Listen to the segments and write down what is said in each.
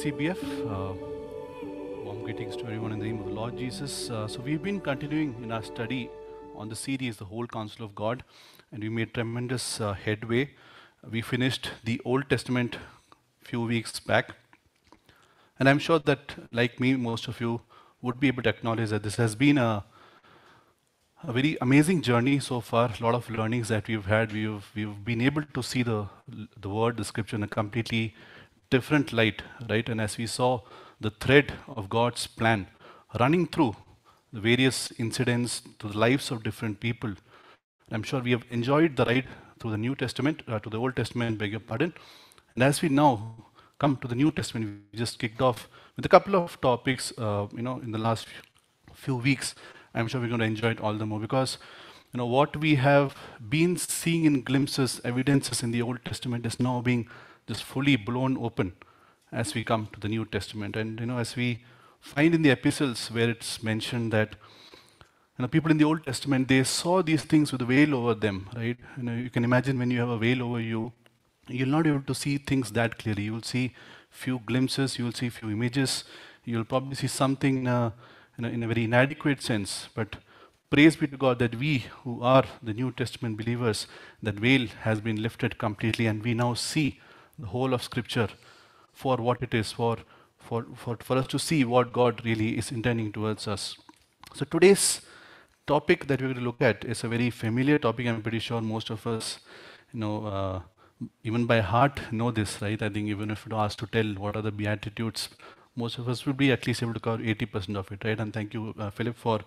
CBF. Uh, warm greetings to everyone in the name of the Lord Jesus. Uh, so, we've been continuing in our study on the series, The Whole Counsel of God, and we made tremendous uh, headway. We finished the Old Testament a few weeks back, and I'm sure that, like me, most of you would be able to acknowledge that this has been a, a very amazing journey so far. A lot of learnings that we've had. We've we've been able to see the the word, the scripture, in a completely different light, right? And as we saw, the thread of God's plan running through the various incidents to the lives of different people. I'm sure we have enjoyed the ride through the New Testament, uh, to the Old Testament, beg your pardon. And as we now come to the New Testament, we just kicked off with a couple of topics, uh, you know, in the last few weeks. I'm sure we're going to enjoy it all the more because, you know, what we have been seeing in glimpses, evidences in the Old Testament is now being just fully blown open as we come to the New Testament. And you know, as we find in the epistles where it's mentioned that you know, people in the Old Testament they saw these things with a veil over them, right? You know, you can imagine when you have a veil over you, you'll not be able to see things that clearly. You'll see few glimpses, you'll see few images, you'll probably see something in a, in a, in a very inadequate sense. But praise be to God that we who are the New Testament believers, that veil has been lifted completely, and we now see the whole of Scripture for what it is, for, for, for, for us to see what God really is intending towards us. So today's topic that we're going to look at is a very familiar topic. I'm pretty sure most of us, you know, uh, even by heart know this, right? I think even if you're asked to tell what are the Beatitudes, most of us will be at least able to cover 80% of it, right? And thank you, uh, Philip, for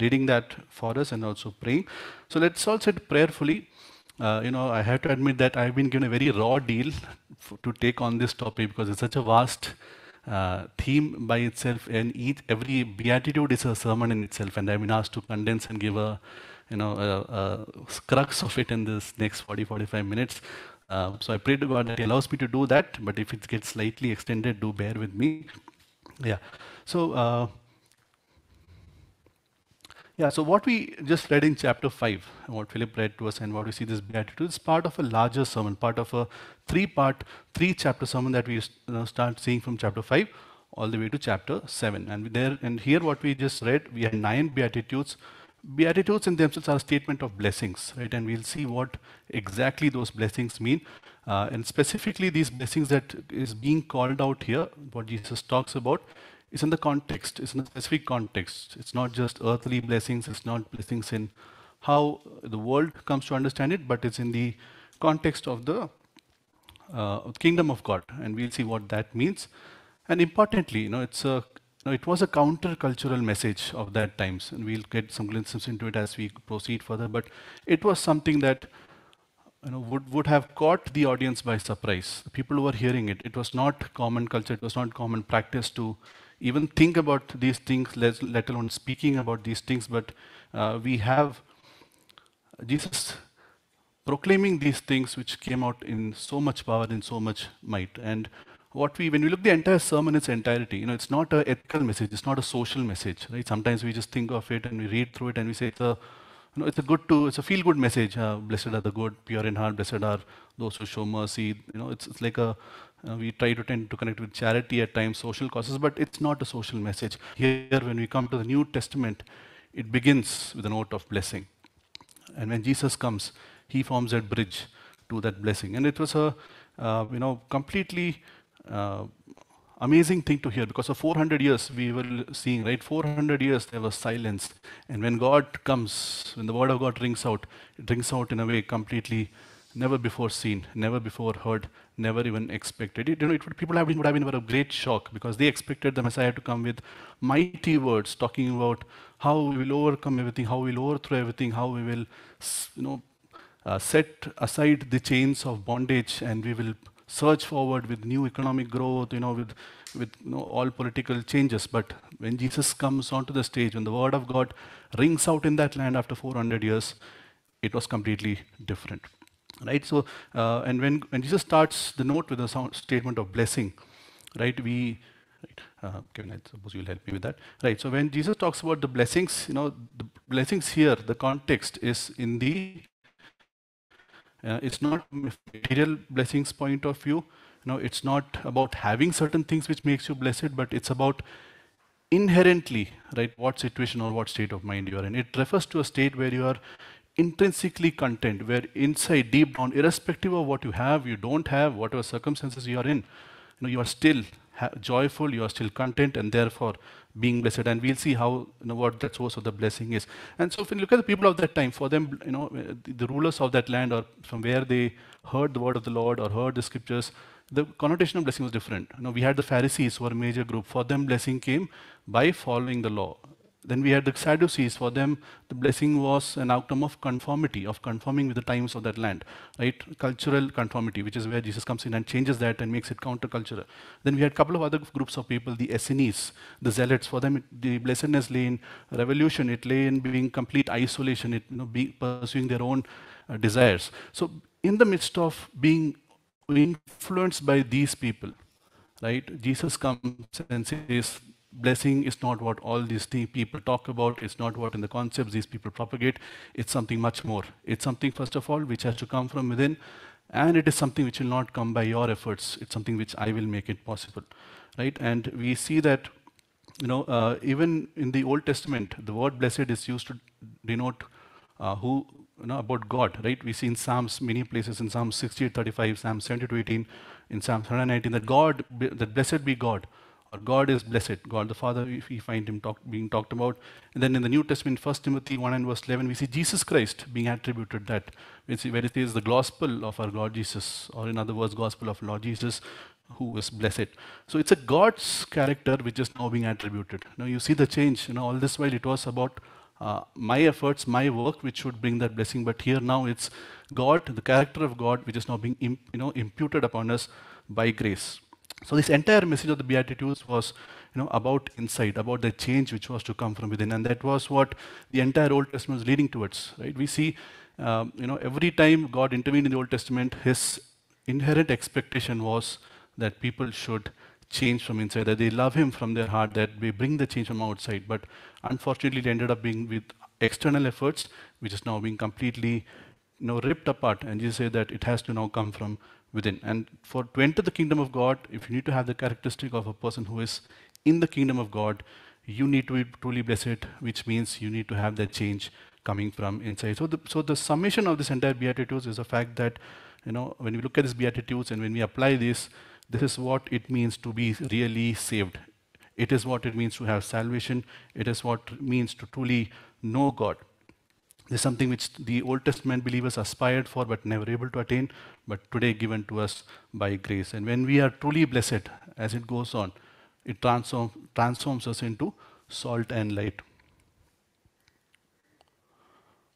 reading that for us and also praying. So let's all sit prayerfully. Uh, you know, I have to admit that I've been given a very raw deal to take on this topic because it's such a vast uh, theme by itself, and each every beatitude is a sermon in itself, and I've been asked to condense and give a, you know, a, a crux of it in this next 40, 45 minutes. Uh, so I pray to God that He allows me to do that, but if it gets slightly extended, do bear with me. Yeah. So uh, yeah, so what we just read in chapter 5, what Philip read to us and what we see this beatitude is part of a larger sermon, part of a three-part, three-chapter sermon that we start seeing from chapter 5 all the way to chapter 7. And there and here what we just read, we had nine beatitudes. Beatitudes in themselves are a statement of blessings, right? And we'll see what exactly those blessings mean. Uh, and specifically these blessings that is being called out here, what Jesus talks about, it's in the context, it's in a specific context. It's not just earthly blessings, it's not blessings in how the world comes to understand it, but it's in the context of the uh, kingdom of God, and we'll see what that means. And importantly, you know, it's a you know, it was a counter-cultural message of that times, and we'll get some glimpses into it as we proceed further. But it was something that you know would would have caught the audience by surprise. The people who were hearing it, it was not common culture, it was not common practice to even think about these things, let, alone speaking about these things, but uh, we have Jesus proclaiming these things which came out in so much power and so much might. And what we, when we look the entire sermon in its entirety, you know, it's not a ethical message, it's not a social message, right? Sometimes we just think of it and we read through it and we say it's a, you know, it's a good to, it's a feel-good message. Uh, blessed are the good, pure in heart, blessed are those who show mercy. You know, it's, it's like a, uh, we try to tend to connect with charity at times, social causes, but it's not a social message. Here, when we come to the New Testament, it begins with a note of blessing. And when Jesus comes, he forms that bridge to that blessing. And it was a, uh, you know, completely uh, amazing thing to hear because for 400 years we were seeing, right? 400 years there was silence. And when God comes, when the word of God rings out, it rings out in a way completely never before seen, never before heard, never even expected. It, you know, it would, people have been, would have been under a great shock because they expected the Messiah to come with mighty words talking about how we will overcome everything, how we will overthrow everything, how we will, you know, uh, set aside the chains of bondage and we will surge forward with new economic growth, you know, with, with you know, all political changes. But when Jesus comes onto the stage, when the word of God rings out in that land after 400 years, it was completely different right? So, uh, and when, when Jesus starts the note with a sound, statement of blessing, right, we, right, uh, Kevin, I suppose you'll help me with that. Right, so when Jesus talks about the blessings, you know, the blessings here, the context is in the, uh, it's not material blessings point of view, you know, it's not about having certain things which makes you blessed, but it's about inherently, right, what situation or what state of mind you are in. It refers to a state where you are intrinsically content, where inside, deep down, irrespective of what you have, you don't have, whatever circumstances you are in, you, know, you are still joyful, you are still content, and therefore being blessed. And we'll see how you know, what that source of the blessing is. And so, if you look at the people of that time, for them, you know, the rulers of that land, or from where they heard the word of the Lord or heard the scriptures, the connotation of blessing was different. You know, we had the Pharisees, who were a major group. For them, blessing came by following the law. Then we had the Sadducees. For them, the blessing was an outcome of conformity, of conforming with the times of that land, right? Cultural conformity, which is where Jesus comes in and changes that and makes it countercultural. Then we had a couple of other groups of people, the Essenes, the Zealots. For them, the blessedness lay in revolution. It lay in being complete isolation. It you know, be, pursuing their own uh, desires. So, in the midst of being influenced by these people, right? Jesus comes and says, blessing is not what all these people talk about. It's not what in the concepts these people propagate. It's something much more. It's something, first of all, which has to come from within, and it is something which will not come by your efforts. It's something which I will make it possible, right? And we see that, you know, uh, even in the Old Testament, the word blessed is used to denote uh, who, you know, about God, right? We see in Psalms many places, in Psalms 68, 35, Psalm 72, 18, in Psalms 119, that God, that blessed be God or God is blessed. God the Father, we find him talk, being talked about. And then in the New Testament, 1 Timothy 1 and verse 11, we see Jesus Christ being attributed that, where says the gospel of our Lord Jesus, or in other words, gospel of Lord Jesus, who is blessed. So it's a God's character which is now being attributed. Now you see the change. You know, all this while it was about uh, my efforts, my work, which should bring that blessing. But here now it's God, the character of God, which is now being you know imputed upon us by grace. So this entire message of the Beatitudes was you know, about insight, about the change which was to come from within. And that was what the entire Old Testament was leading towards. Right? We see um, you know, every time God intervened in the Old Testament, his inherent expectation was that people should change from inside, that they love him from their heart, that they bring the change from outside. But unfortunately, it ended up being with external efforts, which is now being completely you know, ripped apart. And you say that it has to now come from within. And for to enter the kingdom of God, if you need to have the characteristic of a person who is in the kingdom of God, you need to be truly blessed, which means you need to have that change coming from inside. So the, so the summation of this entire Beatitudes is the fact that, you know, when we look at these Beatitudes and when we apply this, this is what it means to be really saved. It is what it means to have salvation. It is what it means to truly know God. This is something which the Old Testament believers aspired for but never able to attain, but today given to us by grace. And when we are truly blessed, as it goes on, it transform, transforms us into salt and light.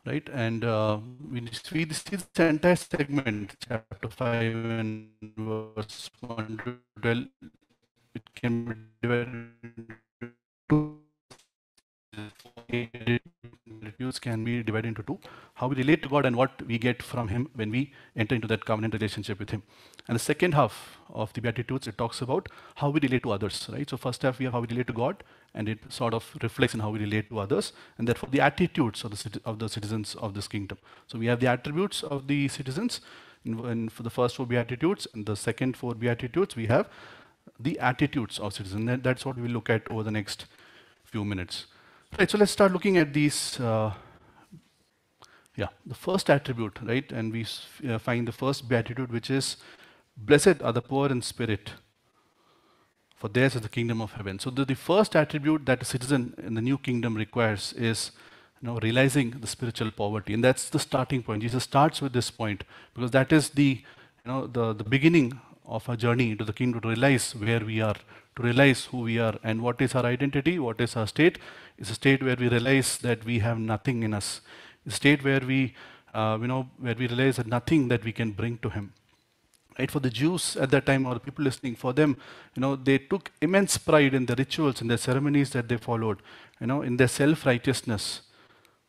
Right? And uh, we see this, this entire segment, chapter 5 and verse 1 to 12, it can be divided into refuse can be divided into two how we relate to God and what we get from Him when we enter into that covenant relationship with Him. And the second half of the Beatitudes, it talks about how we relate to others, right? So, first half, we have how we relate to God, and it sort of reflects in how we relate to others, and therefore the attitudes of the, of the citizens of this kingdom. So, we have the attributes of the citizens, and, and for the first four Beatitudes, and the second four Beatitudes, we have the attitudes of citizens. And that's what we look at over the next few minutes. Right, so let's start looking at these. Uh, yeah, the first attribute, right? And we uh, find the first beatitude, which is, Blessed are the poor in spirit, for theirs is the kingdom of heaven. So the, the first attribute that a citizen in the new kingdom requires is you know, realizing the spiritual poverty. And that's the starting point. Jesus starts with this point because that is the, you know, the, the beginning of our journey into the kingdom to realize where we are to realize who we are and what is our identity, what is our state. It's a state where we realize that we have nothing in us. It's a state where we, uh, you know, where we realize that nothing that we can bring to Him. Right? For the Jews at that time, or the people listening, for them, you know, they took immense pride in the rituals and the ceremonies that they followed, you know, in their self-righteousness.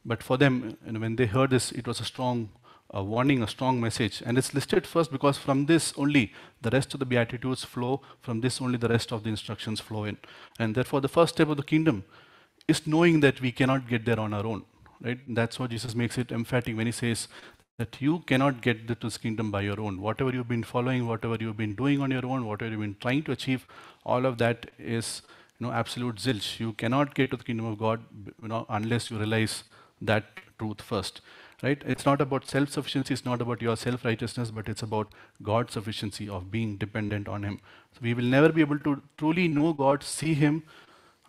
But for them, you know, when they heard this, it was a strong a warning, a strong message. And it's listed first because from this only the rest of the Beatitudes flow, from this only the rest of the instructions flow in. And therefore, the first step of the kingdom is knowing that we cannot get there on our own. Right? that's why Jesus makes it emphatic when he says that you cannot get to this kingdom by your own. Whatever you've been following, whatever you've been doing on your own, whatever you've been trying to achieve, all of that is you know, absolute zilch. You cannot get to the kingdom of God you know, unless you realize that truth first right? It's not about self-sufficiency, it's not about your self-righteousness, but it's about God's sufficiency of being dependent on Him. So we will never be able to truly know God, see Him,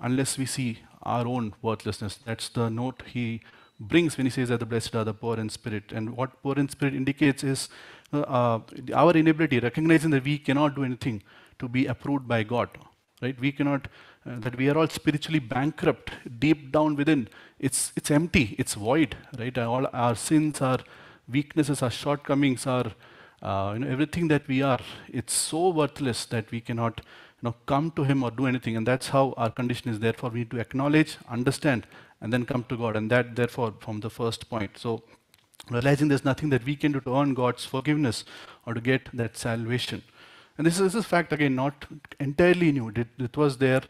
unless we see our own worthlessness. That's the note He brings when He says that the blessed are the poor in spirit. And what poor in spirit indicates is uh, uh our inability, recognizing that we cannot do anything to be approved by God, right? We cannot, uh, that we are all spiritually bankrupt deep down within it's, it's empty, it's void, right? All our sins, our weaknesses, our shortcomings, our uh, you know, everything that we are, it's so worthless that we cannot you know, come to Him or do anything. And that's how our condition is. Therefore, we need to acknowledge, understand, and then come to God. And that, therefore, from the first point. So, realizing there's nothing that we can do to earn God's forgiveness or to get that salvation. And this is, this is a fact, again, not entirely new. It, it was there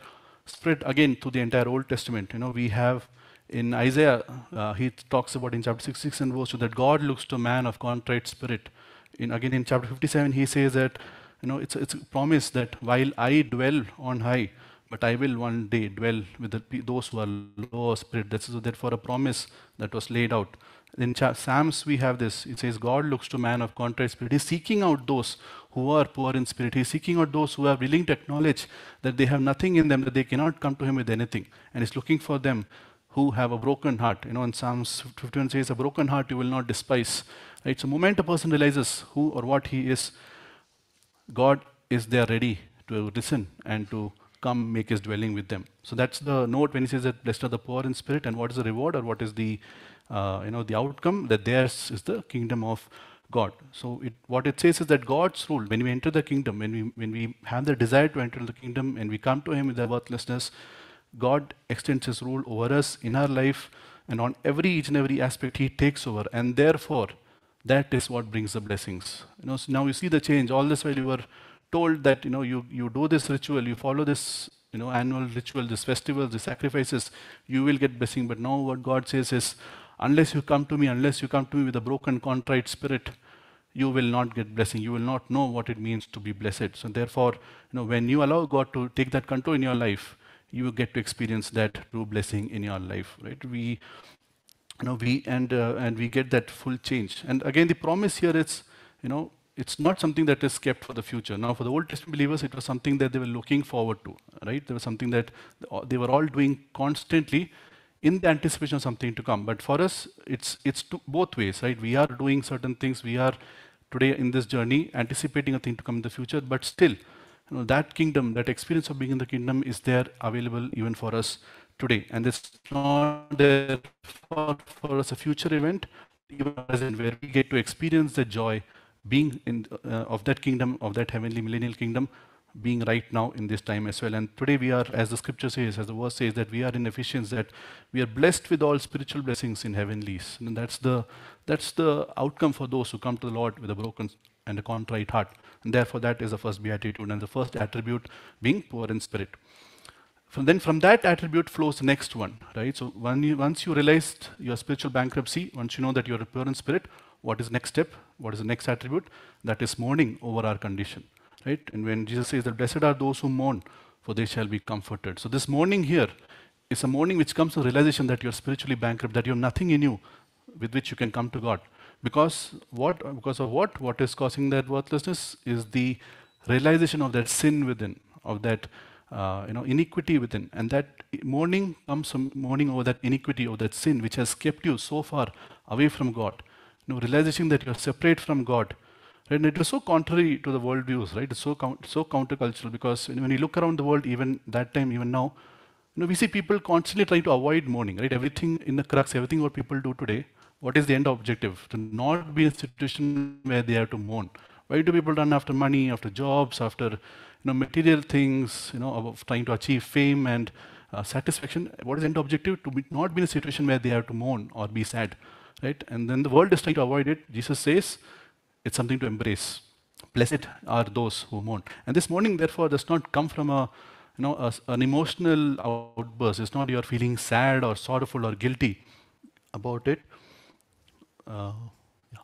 spread again through the entire Old Testament. You know, we have in Isaiah, uh, he talks about in chapter 66 and verse 2 that God looks to man of contrite spirit. In, again, in chapter 57, he says that, you know, it's, it's a promise that while I dwell on high, but I will one day dwell with the, those who are low spirit. so therefore a promise that was laid out. In Ch- Psalms, we have this. It says, God looks to man of contrite spirit. He's seeking out those who are poor in spirit. He's seeking out those who are willing to acknowledge that they have nothing in them, that they cannot come to Him with anything. And He's looking for them who have a broken heart. You know, in Psalms 51 says, a broken heart you will not despise. Right? So, moment a person realizes who or what he is, God is there ready to listen and to come make his dwelling with them. So that's the note when he says that blessed are the poor in spirit, and what is the reward or what is the uh, you know the outcome that theirs is the kingdom of God. So it, what it says is that God's rule. When we enter the kingdom, when we when we have the desire to enter the kingdom, and we come to Him with our worthlessness, God extends His rule over us in our life and on every each and every aspect He takes over. And therefore, that is what brings the blessings. You know, so now you see the change. All this while you were told that you know you, you do this ritual, you follow this you know annual ritual, this festival, the sacrifices, you will get blessing. But now what God says is, unless you come to me, unless you come to me with a broken, contrite spirit, you will not get blessing. You will not know what it means to be blessed. So therefore, you know, when you allow God to take that control in your life, you get to experience that true blessing in your life, right? We, you know, we and uh, and we get that full change. And again, the promise here is, you know, it's not something that is kept for the future. Now, for the Old Testament believers, it was something that they were looking forward to, right? There was something that uh, they were all doing constantly in the anticipation of something to come. But for us, it's it's both ways, right? We are doing certain things. We are today in this journey anticipating a thing to come in the future, but still you know, that kingdom, that experience of being in the kingdom is there available even for us today. And it's not there for, for us a future event, even present, where we get to experience the joy being in, uh, of that kingdom, of that heavenly millennial kingdom, being right now in this time as well. And today we are, as the scripture says, as the verse says, that we are in Ephesians, that we are blessed with all spiritual blessings in heavenlies. And that's the, that's the outcome for those who come to the Lord with a broken and a contrite heart. And therefore, that is the first beatitude and the first attribute being poor in spirit. From then from that attribute flows the next one, right? So you, once you realized your spiritual bankruptcy, once you know that you're poor in spirit, what is next step? What is the next attribute? That is mourning over our condition, right? And when Jesus says that blessed are those who mourn, for they shall be comforted. So this mourning here is a mourning which comes to realization that you're spiritually bankrupt, that you have nothing in you with which you can come to God because what because of what what is causing that worthlessness is the realization of that sin within of that uh, you know iniquity within and that mourning comes from mourning over that iniquity or that sin which has kept you so far away from god you know realizing that you're separate from god right? and it is so contrary to the world views right it's so count, so countercultural because when you look around the world even that time even now you know we see people constantly trying to avoid mourning right everything in the crux everything what people do today what is the end objective? To not be in a situation where they have to mourn. Why do people run after money, after jobs, after you know, material things, you know, of trying to achieve fame and uh, satisfaction? What is the end objective? To be, not be in a situation where they have to mourn or be sad, right? And then the world is trying to avoid it. Jesus says it's something to embrace. Blessed are those who mourn. And this mourning, therefore, does not come from a you know, a, an emotional outburst. It's not you're feeling sad or sorrowful or guilty about it, uh, yeah.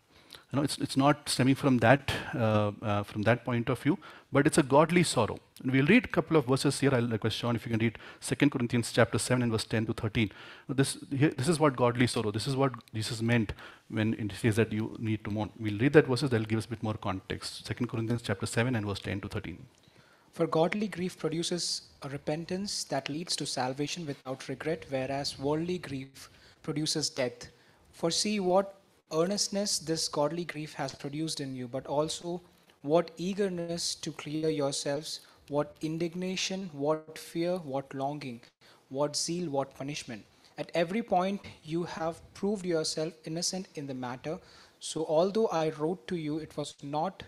You know, it's, it's not stemming from that, uh, uh, from that point of view, but it's a godly sorrow. And we'll read a couple of verses here. I'll request Sean if you can read 2 Corinthians chapter 7 and verse 10 to 13. This, here, this is what godly sorrow, this is what Jesus meant when it says that you need to mourn. We'll read that verses, that'll give us a bit more context. 2 Corinthians chapter 7 and verse 10 to 13. For godly grief produces a repentance that leads to salvation without regret, whereas worldly grief produces death. For see what earnestness this godly grief has produced in you, but also what eagerness to clear yourselves, what indignation, what fear, what longing, what zeal, what punishment. At every point, you have proved yourself innocent in the matter. So, although I wrote to you, it was not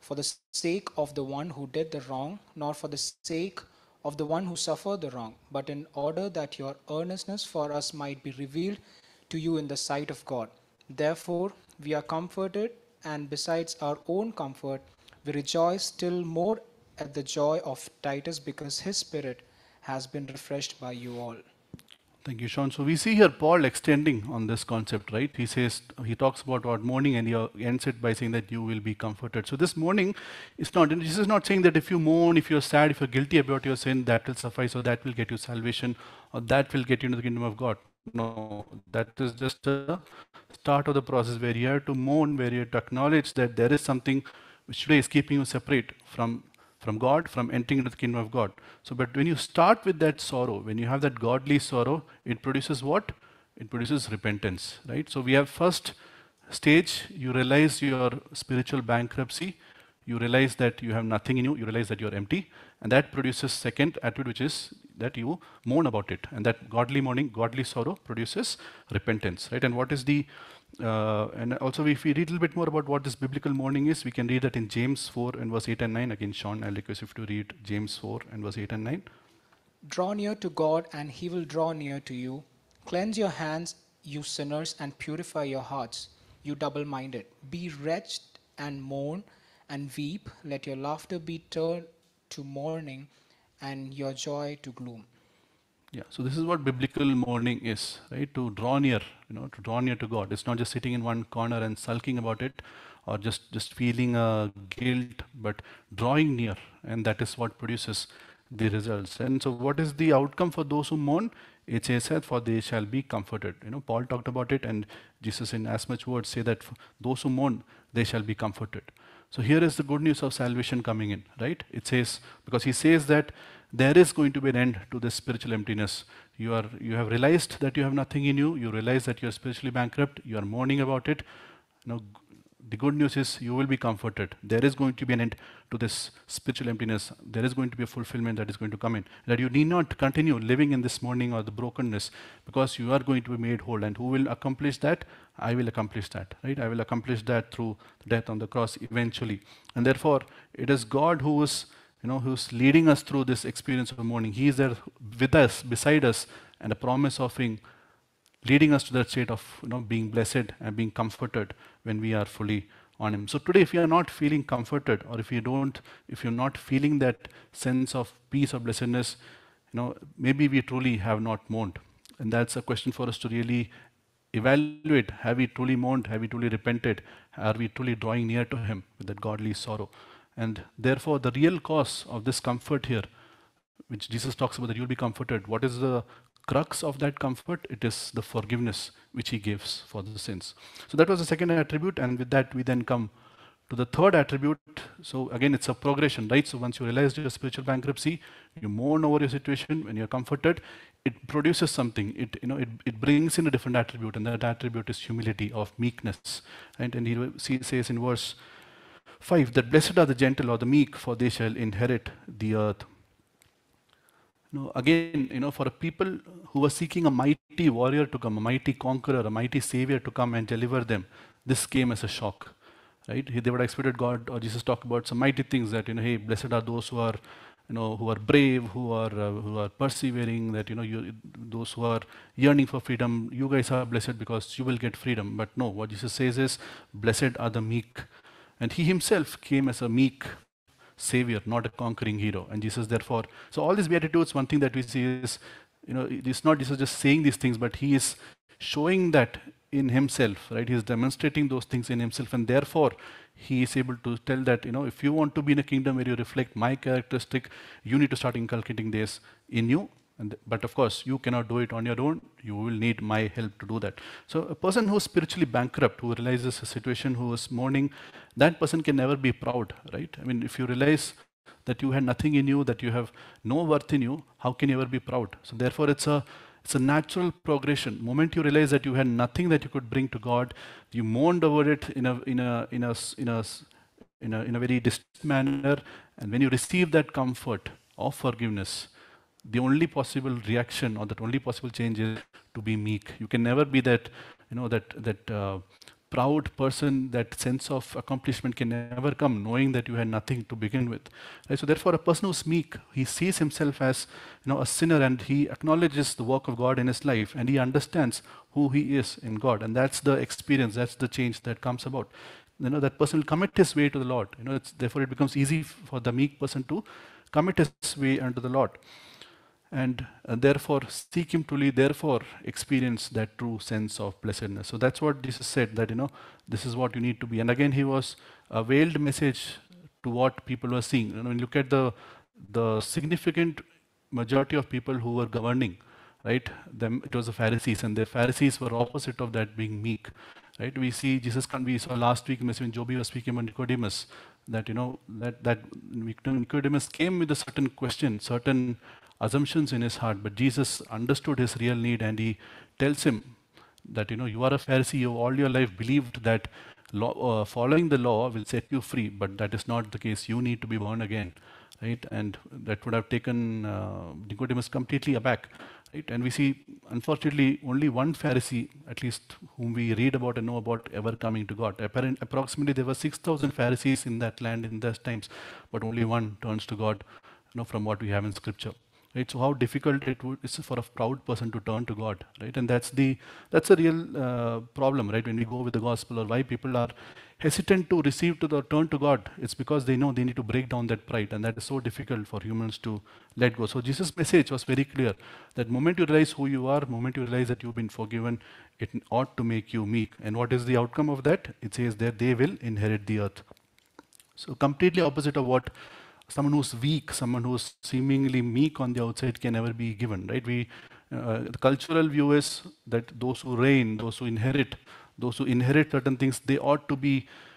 for the sake of the one who did the wrong, nor for the sake of the one who suffered the wrong, but in order that your earnestness for us might be revealed to you in the sight of God. Therefore, we are comforted, and besides our own comfort, we rejoice still more at the joy of Titus because his spirit has been refreshed by you all. Thank you, Sean. So we see here Paul extending on this concept, right? He says, he talks about what morning and he ends it by saying that you will be comforted. So this morning is not, this is not saying that if you mourn, if you're sad, if you're guilty about your sin, that will suffice or that will get you salvation or that will get you into the kingdom of God no that is just the start of the process where you have to mourn where you have to acknowledge that there is something which today is keeping you separate from from god from entering into the kingdom of god so but when you start with that sorrow when you have that godly sorrow it produces what it produces repentance right so we have first stage you realize your spiritual bankruptcy you realize that you have nothing in you you realize that you're empty and that produces second attitude which is that you mourn about it. And that godly mourning, godly sorrow produces repentance, right? And what is the, uh, and also if we read a little bit more about what this biblical mourning is, we can read that in James 4 and verse 8 and 9. Again, Sean, I'll request you to read James 4 and verse 8 and 9. Draw near to God and he will draw near to you. Cleanse your hands, you sinners, and purify your hearts, you double-minded. Be wretched and mourn and weep. Let your laughter be turned to mourning and your joy to gloom. Yeah, so this is what biblical mourning is, right? To draw near, you know, to draw near to God. It's not just sitting in one corner and sulking about it or just, just feeling uh, guilt, but drawing near. And that is what produces the results. And so, what is the outcome for those who mourn? It says that for they shall be comforted. You know, Paul talked about it, and Jesus, in as much words, say that those who mourn, they shall be comforted. So here is the good news of salvation coming in, right? It says, because he says that there is going to be an end to this spiritual emptiness. You, are, you have realized that you have nothing in you. You realize that you are spiritually bankrupt. You are mourning about it. Now the good news is you will be comforted. There is going to be an end to this spiritual emptiness. There is going to be a fulfillment that is going to come in. That you need not continue living in this mourning or the brokenness because you are going to be made whole. And who will accomplish that? I will accomplish that. Right? I will accomplish that through death on the cross eventually. And therefore, it is God who is you know, who's leading us through this experience of mourning. He is there with us, beside us, and a promise offering leading us to that state of you know, being blessed and being comforted when we are fully on him so today if you are not feeling comforted or if you don't if you're not feeling that sense of peace or blessedness you know maybe we truly have not mourned and that's a question for us to really evaluate have we truly mourned have we truly repented are we truly drawing near to him with that godly sorrow and therefore the real cause of this comfort here which jesus talks about that you'll be comforted what is the crux of that comfort, it is the forgiveness which he gives for the sins. So that was the second attribute, and with that we then come to the third attribute. So again, it's a progression, right? So once you realize your spiritual bankruptcy, you mourn over your situation, when you're comforted, it produces something. It you know it, it brings in a different attribute, and that attribute is humility of meekness. Right? And he says in verse five that blessed are the gentle or the meek, for they shall inherit the earth. You know, again, you know, for a people who were seeking a mighty warrior to come, a mighty conqueror, a mighty savior to come and deliver them, this came as a shock. Right? They would have expected God or Jesus talk about some mighty things that, you know, hey, blessed are those who are, you know, who are brave, who are, uh, who are persevering, that, you know, you, those who are yearning for freedom, you guys are blessed because you will get freedom. But no, what Jesus says is, blessed are the meek. And he himself came as a meek savior, not a conquering hero. And Jesus, therefore, so all these beatitudes, one thing that we see is, you know, it's not Jesus just saying these things, but he is showing that in himself, right? He is demonstrating those things in himself, and therefore he is able to tell that, you know, if you want to be in a kingdom where you reflect my characteristic, you need to start inculcating this in you and, but of course, you cannot do it on your own. You will need my help to do that. So a person who's spiritually bankrupt, who realizes a situation, who is mourning, that person can never be proud, right? I mean, if you realize that you had nothing in you, that you have no worth in you, how can you ever be proud? So therefore, it's a it's a natural progression. Moment you realize that you had nothing that you could bring to God, you mourned over it in a in a in a in a in a, in a very distant manner, and when you receive that comfort of forgiveness, the only possible reaction or that only possible change is to be meek. You can never be that, you know, that, that uh, proud person, that sense of accomplishment can never come knowing that you had nothing to begin with. Right? So therefore, a person who's meek, he sees himself as, you know, a sinner and he acknowledges the work of God in his life and he understands who he is in God. And that's the experience, that's the change that comes about. You know, that person will commit his way to the Lord. You know, therefore it becomes easy for the meek person to commit his way unto the Lord and uh, therefore seek him truly therefore experience that true sense of blessedness so that's what jesus said that you know this is what you need to be and again he was a veiled message to what people were seeing you know when you look at the the significant majority of people who were governing right them it was the pharisees and the pharisees were opposite of that being meek right we see jesus can be. So last week when joby was speaking about nicodemus that you know that that nicodemus came with a certain question certain assumptions in his heart, but Jesus understood his real need and he tells him that, you know, you are a Pharisee, you all your life believed that law, uh, following the law will set you free, but that is not the case. You need to be born again, right? And that would have taken uh, Nicodemus completely aback, right? And we see, unfortunately, only one Pharisee, at least whom we read about and know about, ever coming to God. Apparent, approximately there were 6,000 Pharisees in that land in those times, but only one turns to God, you know, from what we have in Scripture right so how difficult it would is for a proud person to turn to god right and that's the that's a real uh, problem right when we go with the gospel or why people are hesitant to receive to the turn to god it's because they know they need to break down that pride and that is so difficult for humans to let go so jesus message was very clear that moment you realize who you are moment you realize that you've been forgiven it ought to make you meek and what is the outcome of that it says that they will inherit the earth so completely opposite of what someone who's weak, someone who's seemingly meek on the outside can never be given, right? We, uh, uh, the cultural view is that those who reign, those who inherit, those who inherit certain things, they ought to be,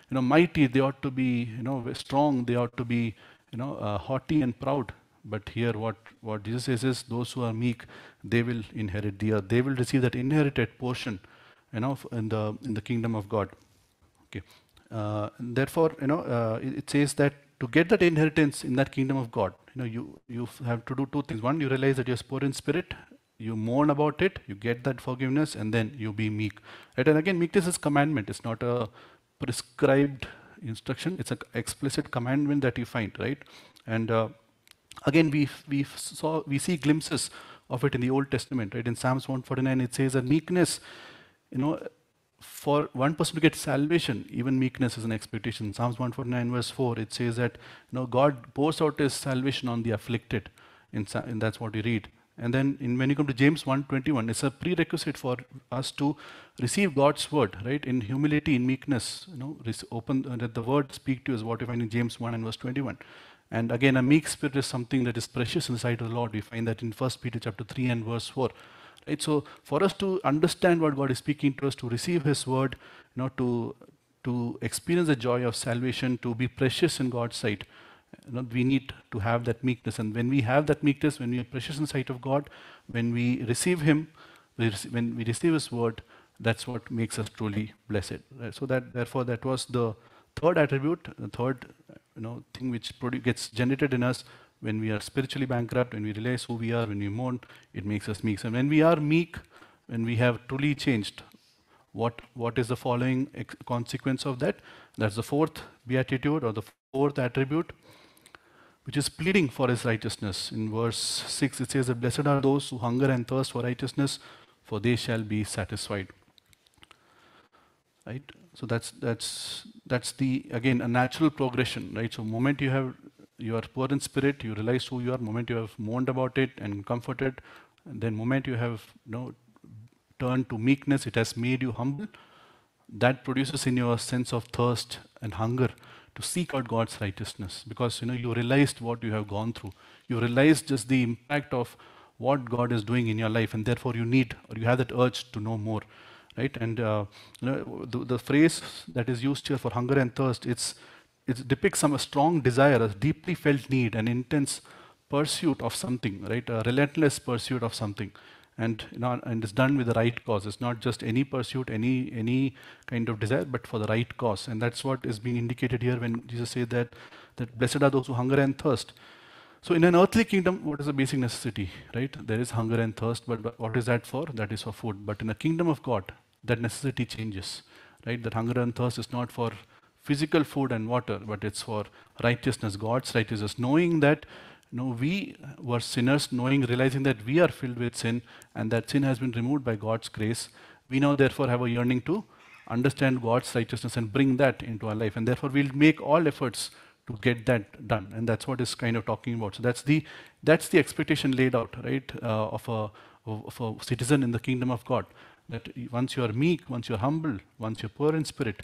you know, mighty, they ought to be, you know, strong, they ought to be, you know, uh, haughty and proud. But here what, what Jesus says is those who are meek, they will inherit the earth. They will receive that inherited portion, you know, in the, in the kingdom of God. Okay. Uh, therefore, you know, uh, it, it says that to get that inheritance in that kingdom of God, you know, you, you have to do two things. One, you realize that you're poor in spirit, you mourn about it, you get that forgiveness, and then you be meek. Right? And again, meekness is commandment. It's not a prescribed instruction. It's an explicit commandment that you find, right? And uh, again, we we saw we see glimpses of it in the Old Testament, right? In Psalms 149, it says that meekness, you know, for one person to get salvation, even meekness is an expectation. Psalms 149 verse 4, it says that you know, God pours out his salvation on the afflicted. In, and that's what you read. And then in, when you come to James 1.21, it's a prerequisite for us to receive God's word, right? In humility, in meekness, you know, open, uh, the word speak to is what you find in James 1 and verse 21. And again, a meek spirit is something that is precious in the sight of the Lord. We find that in 1 Peter chapter 3 and verse 4. Right? So for us to understand what God is speaking to us, to receive His word, you know, to to experience the joy of salvation, to be precious in God's sight, you know, we need to have that meekness. And when we have that meekness, when we are precious in sight of God, when we receive Him, when we receive His word, that's what makes us truly blessed. Right? So that therefore that was the third attribute, the third you know thing which gets generated in us when we are spiritually bankrupt, when we realize who we are, when we mourn, it makes us meek. And when we are meek, when we have truly changed, what, what is the following consequence of that? That's the fourth beatitude or the fourth attribute, which is pleading for his righteousness. In verse 6, it says blessed are those who hunger and thirst for righteousness, for they shall be satisfied. Right? So that's, that's, that's the, again, a natural progression, right? So moment you have you are poor in spirit, you realize who you are, moment you have mourned about it and comforted, and then moment you have you know, turned to meekness, it has made you humble. That produces in you a sense of thirst and hunger to seek out God's righteousness because you know you realized what you have gone through. You realize just the impact of what God is doing in your life, and therefore you need or you have that urge to know more, right? And uh, you know, the, the phrase that is used here for hunger and thirst, it's it depicts some strong desire, a deeply felt need, an intense pursuit of something, right? A relentless pursuit of something, and you know, and it's done with the right cause. It's not just any pursuit, any any kind of desire, but for the right cause, and that's what is being indicated here when Jesus said that that blessed are those who hunger and thirst. So in an earthly kingdom, what is the basic necessity, right? There is hunger and thirst, but what is that for? That is for food. But in the kingdom of God, that necessity changes, right? That hunger and thirst is not for physical food and water, but it's for righteousness, God's righteousness, knowing that you know, we were sinners, knowing, realizing that we are filled with sin and that sin has been removed by God's grace. We now, therefore, have a yearning to understand God's righteousness and bring that into our life. And therefore, we'll make all efforts to get that done. And that's what is kind of talking about. So that's the that's the expectation laid out, right, uh, of a of a citizen in the kingdom of God. That once you are meek, once you're humble, once you're poor in spirit,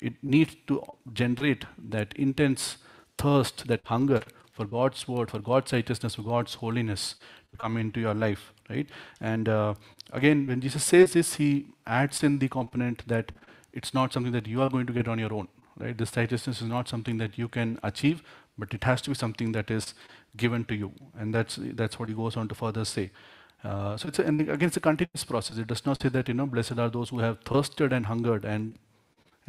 it needs to generate that intense thirst, that hunger for God's word, for God's righteousness, for God's holiness to come into your life, right? And uh, again, when Jesus says this, he adds in the component that it's not something that you are going to get on your own, right? This righteousness is not something that you can achieve, but it has to be something that is given to you, and that's that's what he goes on to further say. Uh, so it's a, and again, it's a continuous process. It does not say that you know, blessed are those who have thirsted and hungered and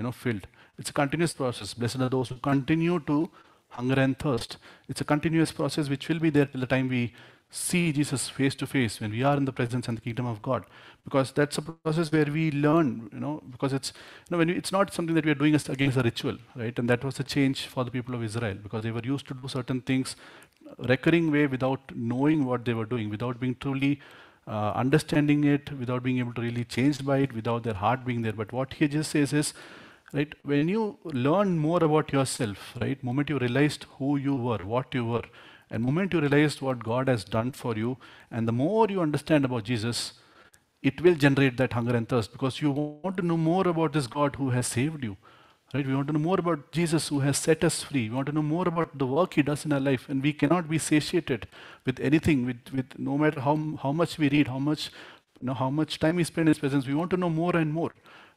you know, filled. It's a continuous process. Blessed are those who continue to hunger and thirst. It's a continuous process which will be there till the time we see Jesus face to face when we are in the presence and the kingdom of God, because that's a process where we learn, you know, because it's you know, when we, it's not something that we are doing as, against a ritual, right? And that was a change for the people of Israel because they were used to do certain things uh, recurring way without knowing what they were doing, without being truly uh, understanding it, without being able to really change by it, without their heart being there. But what he just says is, right when you learn more about yourself right moment you realized who you were what you were and moment you realized what god has done for you and the more you understand about jesus it will generate that hunger and thirst because you want to know more about this god who has saved you right we want to know more about jesus who has set us free we want to know more about the work he does in our life and we cannot be satiated with anything with, with no matter how, how much we read how much you know, how much time we spend in his presence we want to know more and more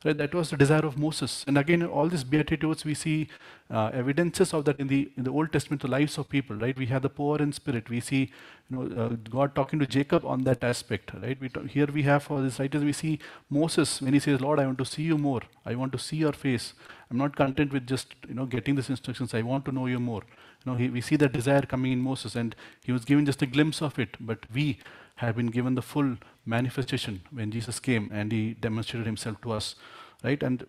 Right? That was the desire of Moses. And again, all these beatitudes, we see uh, evidences of that in the, in the Old Testament, the lives of people, right? We have the poor in spirit. We see you know, uh, God talking to Jacob on that aspect, right? We here we have for this writers, we see Moses when he says, Lord, I want to see you more. I want to see your face. I'm not content with just you know, getting these instructions. I want to know you more. You know, he, we see that desire coming in Moses, and he was given just a glimpse of it. But we, had been given the full manifestation when Jesus came and he demonstrated himself to us, right? And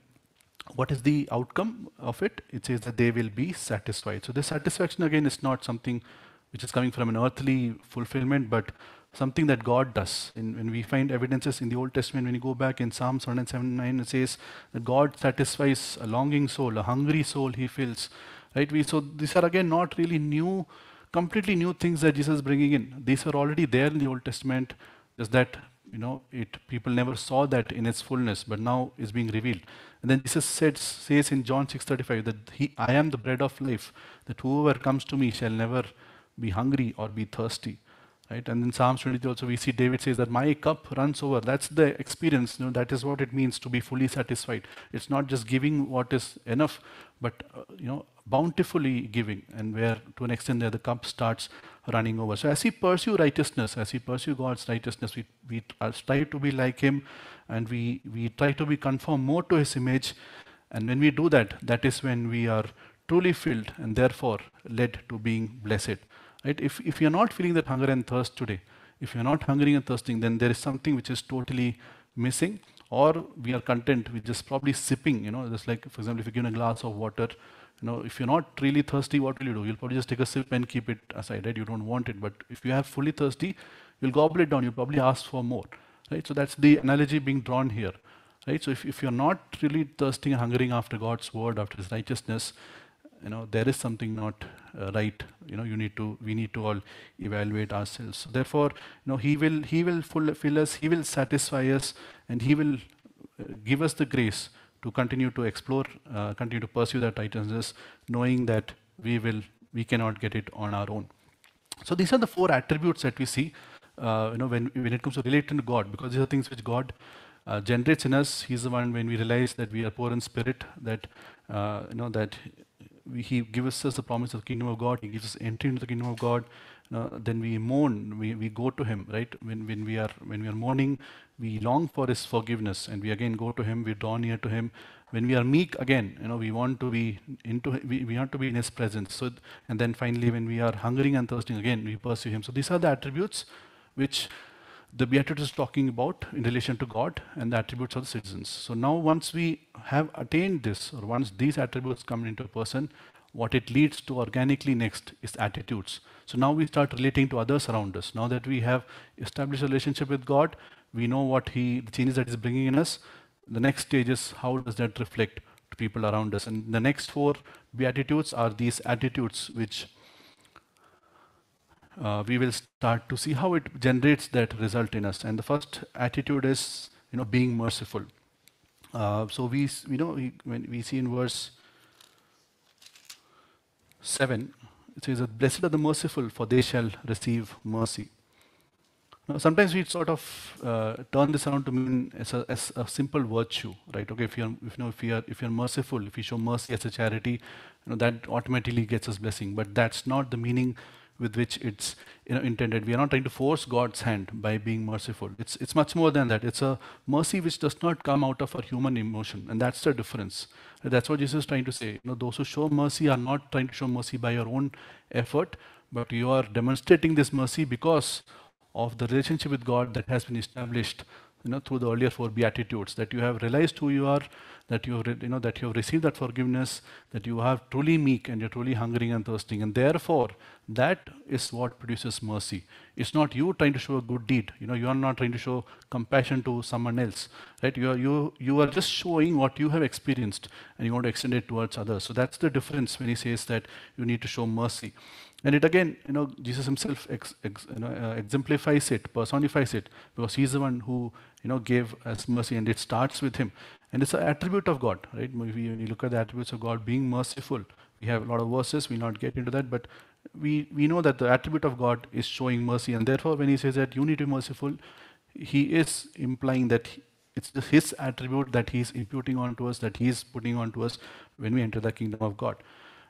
what is the outcome of it? It says that they will be satisfied. So this satisfaction again is not something which is coming from an earthly fulfillment, but something that God does. And when we find evidences in the Old Testament, when you go back in Psalms 179, it says that God satisfies a longing soul, a hungry soul he fills. Right? We, so these are again not really new completely new things that Jesus is bringing in. These were already there in the Old Testament, just that you know it people never saw that in its fullness, but now it's being revealed. And then Jesus said, says in John 6:35 that he, I am the bread of life, that whoever comes to me shall never be hungry or be thirsty. Right? And in Psalms 23 also we see David says that my cup runs over. That's the experience. You know, that is what it means to be fully satisfied. It's not just giving what is enough, but uh, you know bountifully giving and where to an extent there the cup starts running over. So as we pursue righteousness, as we pursue God's righteousness, we, we strive to be like him and we, we try to be conformed more to his image. And when we do that, that is when we are truly filled and therefore led to being blessed. Right? If, if you're not feeling that hunger and thirst today, if you're not hungering and thirsting, then there is something which is totally missing or we are content with just probably sipping, you know, just like, for example, if you give a glass of water you know, if you're not really thirsty, what will you do? You'll probably just take a sip and keep it aside, right? You don't want it. But if you are fully thirsty, you'll gobble it down. You'll probably ask for more, right? So that's the analogy being drawn here, right? So if, if you're not really thirsting and hungering after God's word, after His righteousness, you know, there is something not uh, right. You know, you need to, we need to all evaluate ourselves. So therefore, you know, He will, He will fulfill us. He will satisfy us, and He will uh, give us the grace to continue to explore, uh, continue to pursue that items is knowing that we will, we cannot get it on our own. So these are the four attributes that we see, uh, you know, when, when it comes to relating to God, because these are things which God uh, generates in us. He's the one when we realize that we are poor in spirit, that, uh, you know, that we, he gives us the promise of the kingdom of God, he gives us entry into the kingdom of God, uh, then we mourn, we, we go to Him, right? When, when, we are, when we are mourning, we long for His forgiveness and we again go to Him, we draw near to Him. When we are meek, again, you know, we want to be into, we, we want to be in His presence. So, and then finally, when we are hungering and thirsting, again, we pursue Him. So these are the attributes which the Beatitude is talking about in relation to God and the attributes of the citizens. So now once we have attained this, or once these attributes come into a person, what it leads to organically next is attitudes. So now we start relating to others around us. Now that we have established a relationship with God, we know what He, the changes that He's bringing in us. The next stage is how does that reflect to people around us? And the next four beatitudes are these attitudes which uh, we will start to see how it generates that result in us. And the first attitude is, you know, being merciful. Uh, so we, you know, we, when we see in verse 7, it says, Blessed are the merciful, for they shall receive mercy. Now, sometimes we sort of uh, turn this around to mean as a, as a, simple virtue, right? Okay, if you're, if, you know, if you're, if you're merciful, if you show mercy as a charity, you know, that automatically gets us blessing. But that's not the meaning with which it's you know, intended. We are not trying to force God's hand by being merciful. It's, it's much more than that. It's a mercy which does not come out of our human emotion, and that's the difference. That's what Jesus is trying to say. You know, those who show mercy are not trying to show mercy by your own effort, but you are demonstrating this mercy because of the relationship with God that has been established you know, through the earlier four Beatitudes, that you have realized who you are, that you have, you know, that you have received that forgiveness, that you are truly meek and you're truly hungering and thirsting. And therefore, that is what produces mercy. It's not you trying to show a good deed. You know, you are not trying to show compassion to someone else, right? You are, you, you are just showing what you have experienced and you want to extend it towards others. So that's the difference when he says that you need to show mercy. And it again, you know, Jesus himself ex, ex, you know, uh, exemplifies it, personifies it, because he's the one who, you know, gave us mercy, and it starts with him. And it's an attribute of God, right? If you look at the attributes of God, being merciful, we have a lot of verses, we not get into that, but we, we know that the attribute of God is showing mercy. And therefore, when he says that you need to be merciful, he is implying that it's his attribute that he's imputing onto us, that he's putting onto us when we enter the kingdom of God.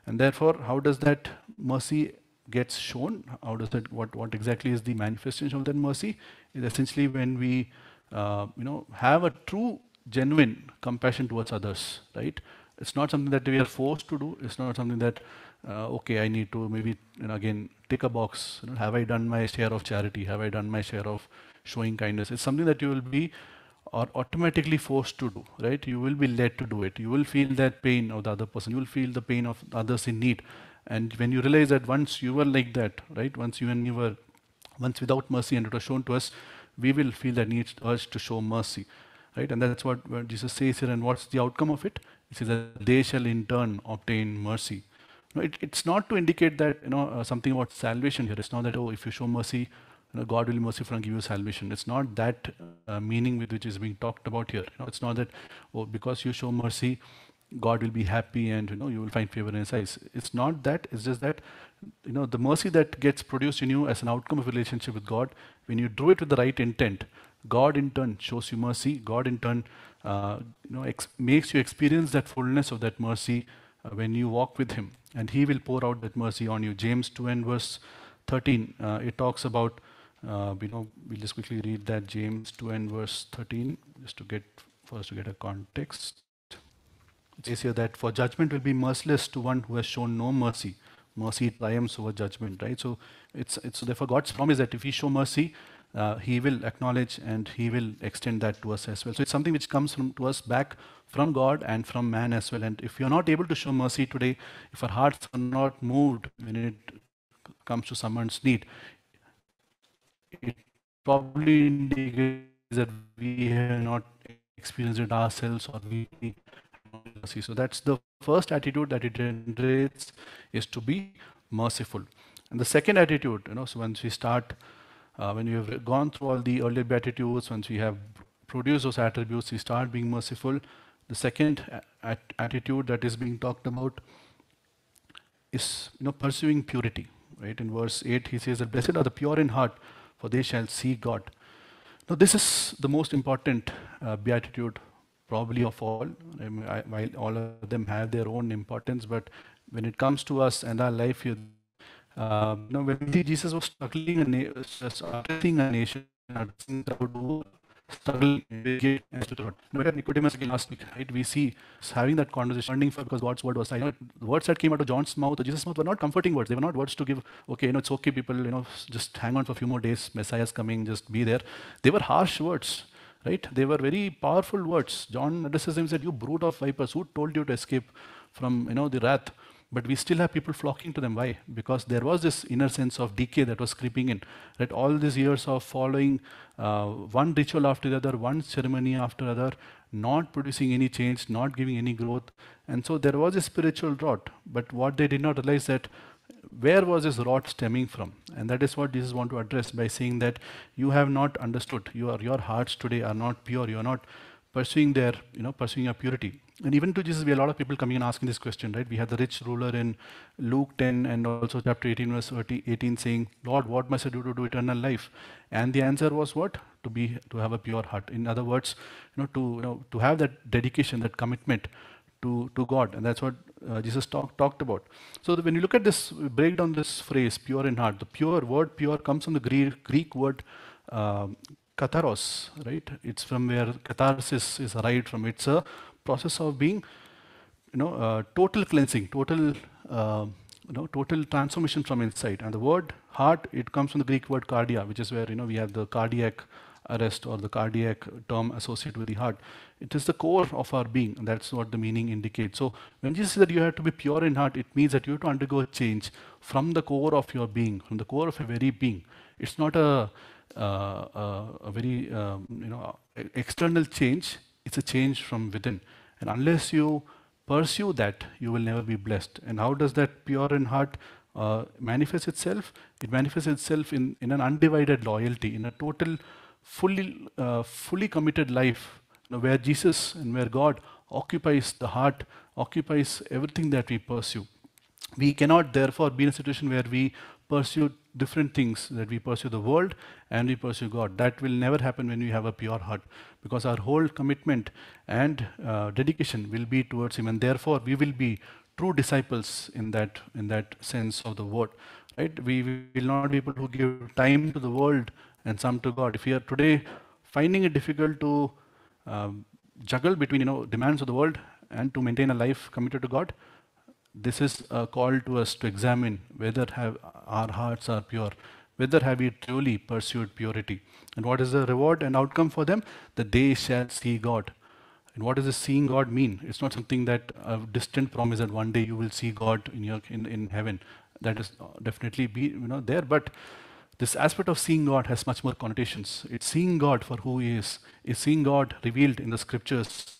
And therefore, how does that mercy gets shown? How does that, what, what exactly is the manifestation of that mercy? Is essentially when we, uh, you know, have a true genuine compassion towards others, right? It's not something that we are forced to do. It's not something that, uh, okay, I need to maybe, you know, again, tick a box. You know, have I done my share of charity? Have I done my share of showing kindness? It's something that you will be are automatically forced to do, right? You will be led to do it. You will feel that pain of the other person. You will feel the pain of others in need. And when you realize that once you were like that, right? Once you and me were, once without mercy and it was shown to us, we will feel that need, urge to show mercy right? And that's what, Jesus says here. And what's the outcome of it? He says that they shall in turn obtain mercy. No, it, it's not to indicate that you know uh, something about salvation here. It's not that oh, if you show mercy, you know, God will be merciful and give you salvation. It's not that uh, meaning with which is being talked about here. You know, it's not that oh, because you show mercy, God will be happy and you know you will find favor in His eyes. It's not that. It's just that you know the mercy that gets produced in you as an outcome of relationship with God, when you do it with the right intent, God in turn shows you mercy. God in turn uh, you know, makes you experience that fullness of that mercy uh, when you walk with Him, and He will pour out that mercy on you. James 2 and verse 13, uh, it talks about, uh, you know, we'll just quickly read that James 2 and verse 13, just to get first to get a context. It says here that for judgment will be merciless to one who has shown no mercy. Mercy triumphs over judgment, right? So it's it's so therefore God's promise that if we show mercy, uh, He will acknowledge and He will extend that to us as well. So it's something which comes from, to us back from God and from man as well. And if you're not able to show mercy today, if our hearts are not moved when it comes to someone's need, it probably indicates that we have not experienced it ourselves or we mercy. So that's the first attitude that it generates is to be merciful. And the second attitude, you know, so once we start uh, when we have gone through all the earlier beatitudes, once we have produced those attributes, we start being merciful. The second at attitude that is being talked about is you know pursuing purity. Right in verse eight, he says that blessed are the pure in heart, for they shall see God. Now this is the most important uh, beatitude probably of all. I mean, I, while all of them have their own importance, but when it comes to us and our life, um, now, when Jesus was struggling a, struggling a nation, addressing crowd struggle get to the Lord. Where Nicodemus again last week, right? We see having that conversation, turning for because God's word was silent. The words that came out of John's mouth or Jesus' mouth were not comforting words. They were not words to give, okay, you know, it's okay, people, you know, just hang on for a few more days. Messiah's coming, just be there. They were harsh words. Right? They were very powerful words. John addresses him and said, You brood of vipers, who told you to escape from you know the wrath but we still have people flocking to them. Why? Because there was this inner sense of decay that was creeping in. That All these years of following uh, one ritual after the other, one ceremony after other, not producing any change, not giving any growth. And so there was a spiritual rot. But what they did not realize that where was this rot stemming from? And that is what Jesus want to address by saying that you have not understood. are your hearts today are not pure. You are not pursuing their you know pursuing your purity. And even to Jesus, we have a lot of people coming and asking this question, right? We have the rich ruler in Luke 10 and also chapter 18, verse 18 saying, Lord, what must I do to do eternal life? And the answer was what? To be, to have a pure heart. In other words, you know, to, you know, to have that dedication, that commitment to, to God. And that's what uh, Jesus talk, talked about. So when you look at this, break down this phrase, pure in heart. The pure word pure comes from the Greek, Greek word um, katharos, right? It's from where catharsis is arrived from. It's a process of being, you know, uh, total cleansing, total, uh, you know, total transformation from inside. And the word heart, it comes from the Greek word cardia, which is where, you know, we have the cardiac arrest or the cardiac term associated with the heart. It is the core of our being, and that's what the meaning indicates. So when Jesus says that you have to be pure in heart, it means that you have to undergo a change from the core of your being, from the core of your very being. It's not a, uh, a very um, you know external change. It's a change from within. And unless you pursue that, you will never be blessed. And how does that pure in heart uh, manifest itself? It manifests itself in, in an undivided loyalty, in a total, fully, uh, fully committed life, you know, where Jesus and where God occupies the heart, occupies everything that we pursue. We cannot therefore be in a situation where we pursue different things, that we pursue the world and we pursue God. That will never happen when we have a pure heart because our whole commitment and uh, dedication will be towards Him and therefore we will be true disciples in that, in that sense of the word. Right? We, we will not be able to give time to the world and some to God. If we are today finding it difficult to um, juggle between you know demands of the world and to maintain a life committed to God, this is a call to us to examine whether have our hearts are pure, whether have we truly pursued purity. And what is the reward and outcome for them? That they shall see God. And what does the seeing God mean? It's not something that a distant promise that one day you will see God in, your, in, in heaven. That is definitely be you know there, but this aspect of seeing God has much more connotations. It's seeing God for who He is. It's seeing God revealed in the scriptures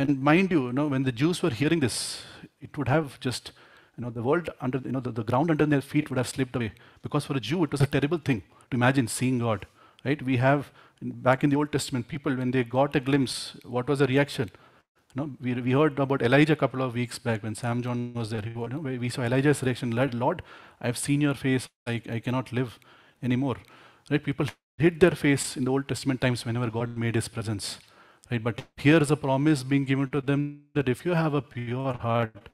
and mind you, you know, when the Jews were hearing this, it would have just, you know, the world under, you know, the, the ground under their feet would have slipped away. Because for a Jew, it was a terrible thing to imagine seeing God, right? We have, back in the Old Testament, people, when they got a glimpse, what was the reaction? You know, we, we heard about Elijah a couple of weeks back when Sam John was there. He, you know, we saw Elijah's reaction, Lord, I've seen your face, I, I cannot live anymore. Right? People hid their face in the Old Testament times whenever God made his presence. Right? But here is a promise being given to them that if you have a pure heart,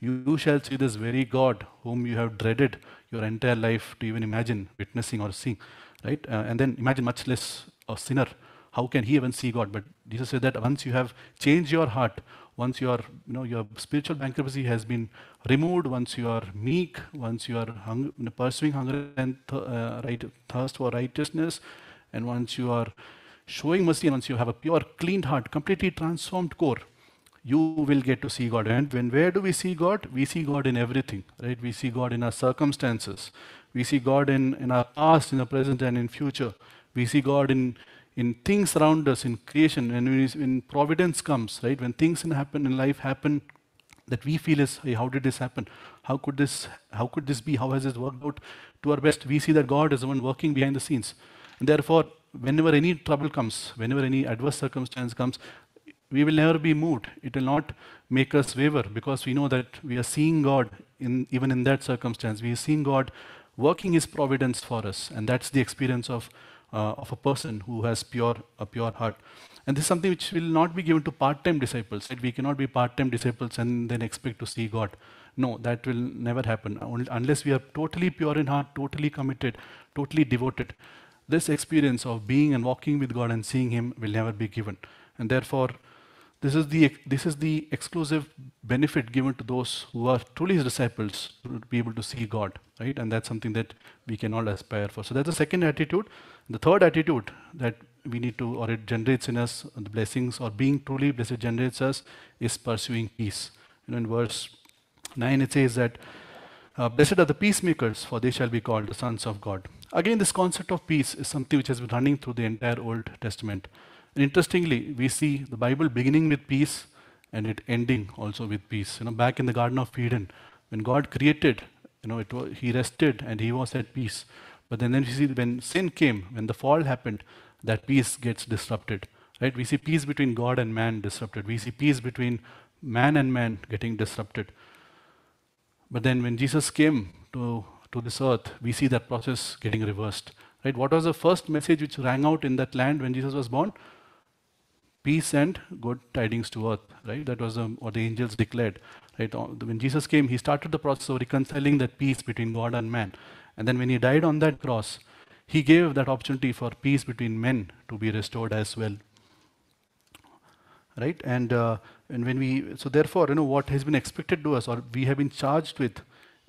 you shall see this very God whom you have dreaded your entire life to even imagine witnessing or seeing. Right? Uh, and then imagine much less a sinner. How can he even see God? But Jesus said that once you have changed your heart, once your you know your spiritual bankruptcy has been removed, once you are meek, once you are hung, pursuing hunger and th- uh, right, thirst for righteousness, and once you are showing mercy once you have a pure, clean heart, completely transformed core, you will get to see God. And when where do we see God? We see God in everything, right? We see God in our circumstances. We see God in, in our past, in the present, and in future. We see God in in things around us, in creation, and when, when providence comes, right? When things in happen in life happen that we feel is, hey, how did this happen? How could this how could this be? How has this worked out to our best? We see that God is the one working behind the scenes. And therefore, whenever any trouble comes, whenever any adverse circumstance comes, we will never be moved. It will not make us waver because we know that we are seeing God in, even in that circumstance. We are seeing God working His providence for us, and that's the experience of, uh, of a person who has pure, a pure heart. And this is something which will not be given to part-time disciples. Right? We cannot be part-time disciples and then expect to see God. No, that will never happen unless we are totally pure in heart, totally committed, totally devoted this experience of being and walking with God and seeing Him will never be given. And therefore, this is the, this is the exclusive benefit given to those who are truly His disciples to be able to see God, right? And that's something that we can all aspire for. So that's the second attitude. The third attitude that we need to, or it generates in us the blessings, or being truly blessed generates us, is pursuing peace. You know, in verse 9 it says that, uh, Blessed are the peacemakers, for they shall be called the sons of God. Again, this concept of peace is something which has been running through the entire Old Testament. And interestingly, we see the Bible beginning with peace and it ending also with peace. You know, back in the Garden of Eden, when God created, you know, it was, He rested and He was at peace. But then, then we see when sin came, when the fall happened, that peace gets disrupted. Right? We see peace between God and man disrupted. We see peace between man and man getting disrupted. But then when Jesus came to to this earth, we see that process getting reversed. Right? What was the first message which rang out in that land when Jesus was born? Peace and good tidings to earth. Right? That was um, what the angels declared. Right? When Jesus came, he started the process of reconciling that peace between God and man. And then when he died on that cross, he gave that opportunity for peace between men to be restored as well right and uh, and when we so therefore you know what has been expected to us or we have been charged with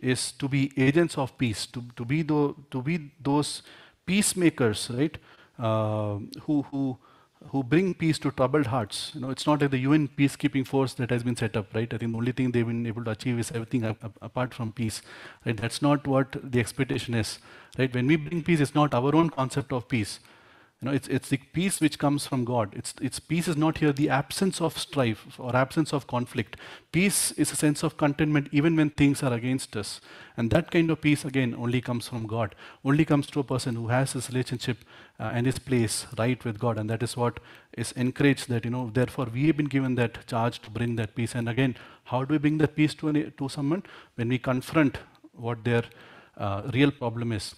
is to be agents of peace, to, to, be, tho to be those peacemakers, right, uh, who, who, who bring peace to troubled hearts. You know, it's not like the UN peacekeeping force that has been set up, right? I think the only thing they've been able to achieve is everything apart from peace, right? That's not what the expectation is, right? When we bring peace, it's not our own concept of peace, you know, it's, it's the peace which comes from God. It's, it's peace is not here the absence of strife or absence of conflict. Peace is a sense of contentment even when things are against us. And that kind of peace, again, only comes from God, only comes to a person who has his relationship uh, and his place right with God. And that is what is encouraged that, you know, therefore we have been given that charge to bring that peace. And again, how do we bring that peace to, an, to someone? When we confront what their uh, real problem is.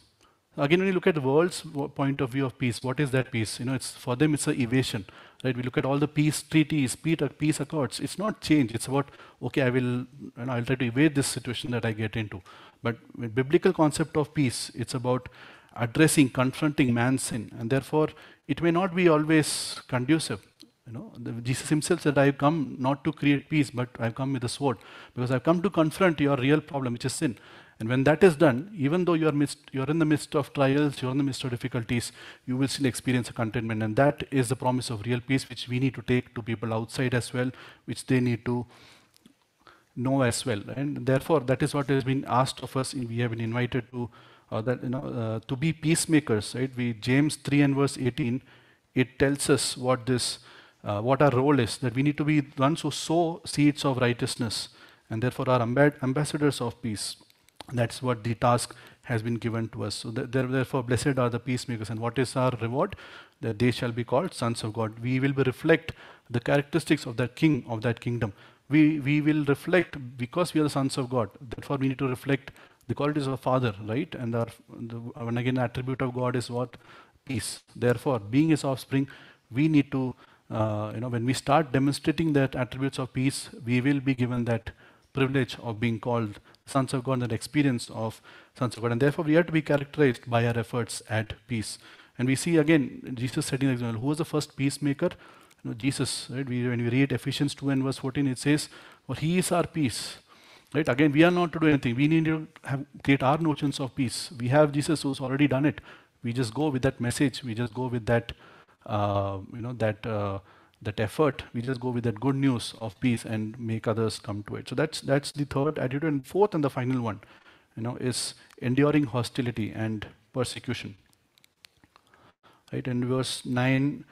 Again, when you look at the world's point of view of peace, what is that peace? You know, it's for them it's an evasion. Right? We look at all the peace treaties, uh, peace accords. It's not change. It's about okay, I will, you know, I'll try to evade this situation that I get into. But biblical concept of peace, it's about addressing, confronting man's sin, and therefore it may not be always conducive. You know, Jesus himself said, I've come not to create peace, but I've come with a sword. Because I've come to confront your real problem, which is sin. And when that is done, even though you are you're in the midst of trials, you're in the midst of difficulties, you will still experience a contentment. And that is the promise of real peace, which we need to take to people outside as well, which they need to know as well. And therefore, that is what has been asked of us. We have been invited to uh, that you know uh, to be peacemakers. Right? We James 3 and verse 18, it tells us what this uh, what our role is. That we need to be ones who sow seeds of righteousness, and therefore are amb ambassadors of peace. That's what the task has been given to us. So th therefore, blessed are the peacemakers. And what is our reward? That they shall be called sons of God. We will reflect the characteristics of that king of that kingdom. We, we will reflect because we are the sons of God. Therefore, we need to reflect the qualities of a father, right? And our, the, and again, attribute of God is what? Peace. Therefore, being his offspring, we need to, uh, you know, when we start demonstrating that attributes of peace, we will be given that privilege of being called sons of God and experience of sons of God. And therefore, we are to be characterized by our efforts at peace. And we see again Jesus setting the example. Who was the first peacemaker? You know, Jesus. Right? We, when we read Ephesians 2 and verse 14, it says, "For well, He is our peace." Right? Again, we are not to do anything. We need to have, create our notions of peace. We have Jesus who's already done it. We just go with that message. We just go with that, uh, you know, that. Uh, that effort, we just go with that good news of peace and make others come to it. So that's that's the third attitude, and fourth and the final one, you know, is enduring hostility and persecution. Right, and verse nine,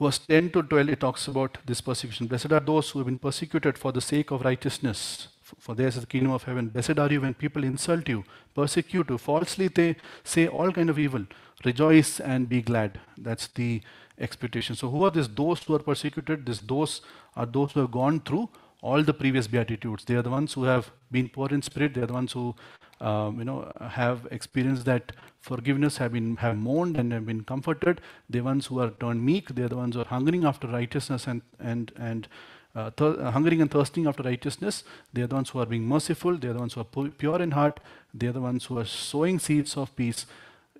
verse ten to twelve, it talks about this persecution. Blessed are those who have been persecuted for the sake of righteousness, for theirs is the kingdom of heaven. Blessed are you when people insult you, persecute you falsely. They say all kind of evil. Rejoice and be glad. That's the expectation. So who are these those who are persecuted? These those are those who have gone through all the previous beatitudes. They are the ones who have been poor in spirit. They are the ones who, um, you know, have experienced that forgiveness, have been have mourned and have been comforted. They are the ones who are turned meek. They are the ones who are hungering after righteousness and and and. Uh, uh, hungering and thirsting after righteousness. They are the ones who are being merciful. They are the ones who are pure in heart. They are the ones who are sowing seeds of peace.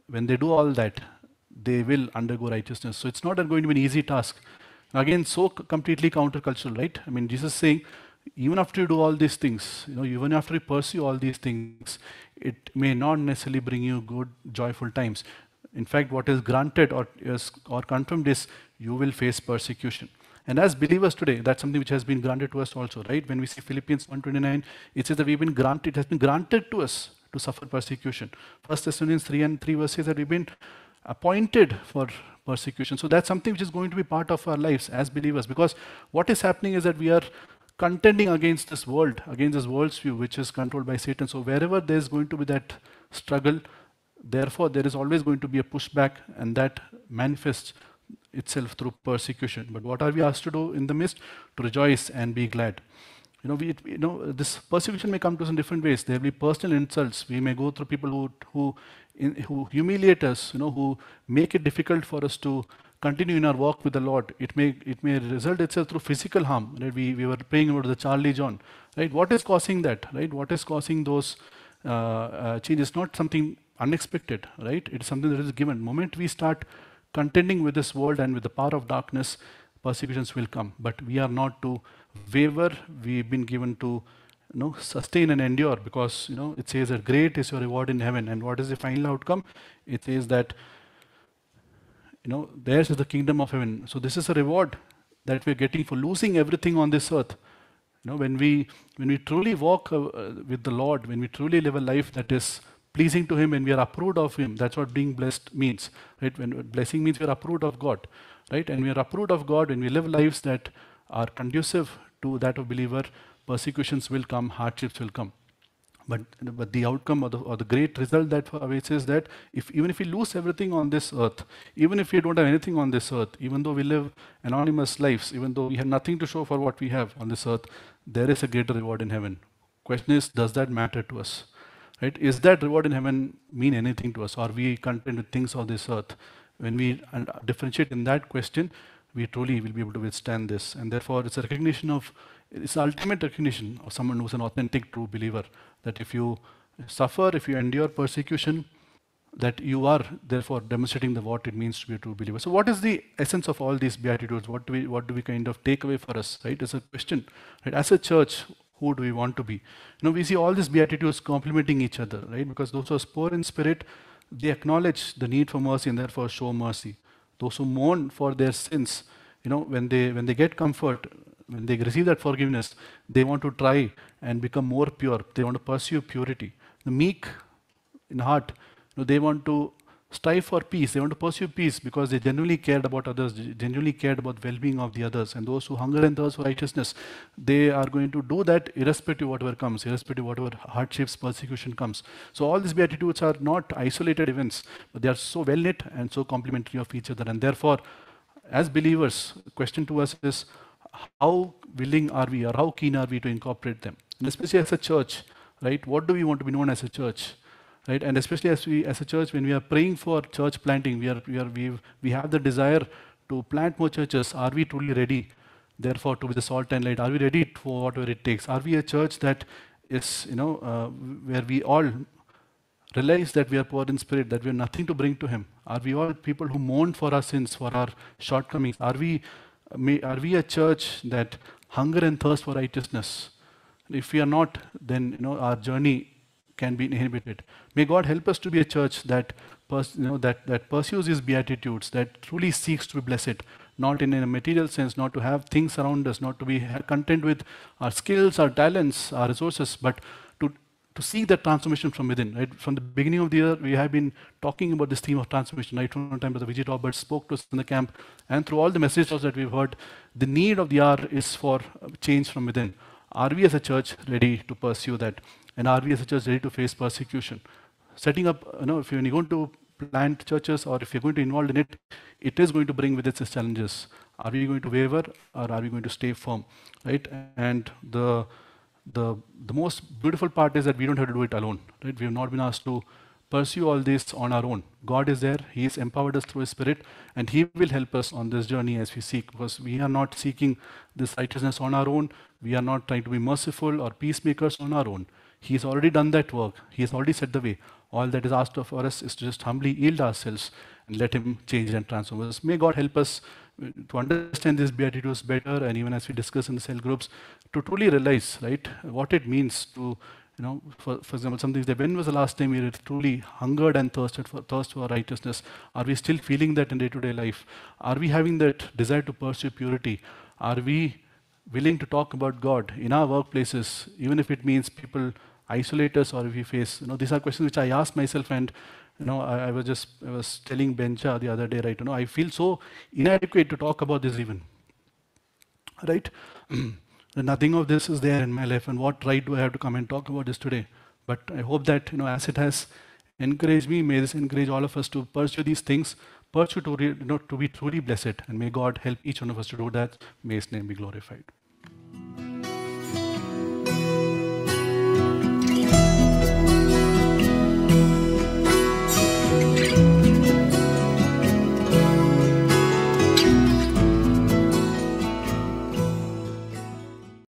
When they do all that, they will undergo righteousness. So it's not going to be an easy task. Again, so completely countercultural, right? I mean, Jesus is saying, even after you do all these things, you know, even after you pursue all these things, it may not necessarily bring you good, joyful times. In fact, what is granted or is, or confirmed is you will face persecution. And as believers today, that's something which has been granted to us also, right? When we see Philippians 1:29, it says that we've been granted, it has been granted to us to suffer persecution. First Thessalonians 3 and 3 verses that we've been appointed for persecution. So that's something which is going to be part of our lives as believers because what is happening is that we are contending against this world, against this world's view which is controlled by Satan. So wherever there is going to be that struggle, therefore there is always going to be a pushback and that manifests itself through persecution. But what are we asked to do in the midst? To rejoice and be glad. You know, we, you know, this persecution may come to us in different ways. There will be personal insults. We may go through people who, who in, who humiliate us, you know, who make it difficult for us to continue in our walk with the Lord. It may, it may result itself through physical harm. Right? We, we were praying about the Charlie John. Right? What is causing that? Right? What is causing those uh, uh, changes? Not something unexpected. Right? It's something that is given. The moment we start contending with this world and with the power of darkness, persecutions will come. But we are not to waver. We've been given to you know, sustain and endure because you know it says that great is your reward in heaven and what is the final outcome it says that you know theirs is the kingdom of heaven so this is a reward that we're getting for losing everything on this earth you know when we when we truly walk uh, with the lord when we truly live a life that is pleasing to him when we are approved of him that's what being blessed means right when blessing means we are approved of god right and we are approved of god when we live lives that are conducive to that of believer persecutions will come, hardships will come. But, but the outcome or the, or the great result that awaits is that if, even if we lose everything on this earth, even if we don't have anything on this earth, even though we live anonymous lives, even though we have nothing to show for what we have on this earth, there is a greater reward in heaven. Question is, does that matter to us? Right? Is that reward in heaven mean anything to us? Are we content with things of this earth? When we uh, differentiate in that question, we truly will be able to withstand this. And therefore, it's a recognition of it's the ultimate recognition of someone who's an authentic true believer that if you suffer, if you endure persecution, that you are therefore demonstrating the what it means to be a true believer. So, what is the essence of all these beatitudes? What do we what do we kind of take away for us? Right, it's a question. Right, as a church, who do we want to be? You know, we see all these beatitudes complementing each other, right? Because those who are poor in spirit, they acknowledge the need for mercy and therefore show mercy. Those who mourn for their sins, you know, when they when they get comfort, when they receive that forgiveness, they want to try and become more pure. They want to pursue purity. The meek in heart, you know, they want to strive for peace. They want to pursue peace because they genuinely cared about others, genuinely cared about well-being of the others. And those who hunger and thirst for righteousness, they are going to do that irrespective of whatever comes, irrespective of whatever hardships, persecution comes. So all these beatitudes are not isolated events, but they are so well knit and so complementary of each other. And therefore, as believers, question to us is how willing are we or how keen are we to incorporate them? And especially as a church, right? What do we want to be known as a church? Right? And especially as we as a church, when we are praying for church planting, we are we are we we have the desire to plant more churches. Are we truly ready? Therefore, to be the salt and light, are we ready for whatever it takes? Are we a church that is, you know, uh, where we all realize that we are poor in spirit, that we have nothing to bring to Him? Are we all people who mourn for our sins, for our shortcomings? Are we May, are we a church that hunger and thirst for righteousness? If we are not, then you know our journey can be inhibited. May God help us to be a church that pers- you know that that pursues His beatitudes, that truly seeks to be blessed, not in a material sense, not to have things around us, not to be content with our skills, our talents, our resources, but to see that transformation from within. Right? From the beginning of the year, we have been talking about this theme of transformation. Right from the time that Vijay Robert spoke to us in the camp, and through all the messages that we've heard, the need of the hour is for uh, change from within. Are we as a church ready to pursue that? And are we as a church ready to face persecution? Setting up, you know, if you're going to plant churches or if you're going to involve in it, it is going to bring with it its challenges. Are we going to waver or are we going to stay firm? Right? And the the, the most beautiful part is that we don't have to do it alone. Right? We have not been asked to pursue all this on our own. God is there, He has empowered us through His Spirit, and He will help us on this journey as we seek, because we are not seeking this righteousness on our own. We are not trying to be merciful or peacemakers on our own. He has already done that work, He has already set the way. All that is asked of us is to just humbly yield ourselves and let Him change and transform us. May God help us to understand these beatitudes better, and even as we discuss in the cell groups, to truly realize, right, what it means to, you know, for, for example, something that when was the last time we truly hungered and thirsted for thirst for righteousness? Are we still feeling that in day-to-day -day life? Are we having that desire to pursue purity? Are we willing to talk about God in our workplaces, even if it means people isolate us or if we face, you know, these are questions which I ask myself and you know, I, I, was just I was telling Bencha the other day, right? You know, I feel so inadequate to talk about this even. Right? Nothing of this is there in my life, and what right do I have to come and talk about this today? But I hope that you know, as it has encouraged me, may this encourage all of us to pursue these things, pursue to, you know, to be truly blessed, and may God help each one of us to do that. May His name be glorified.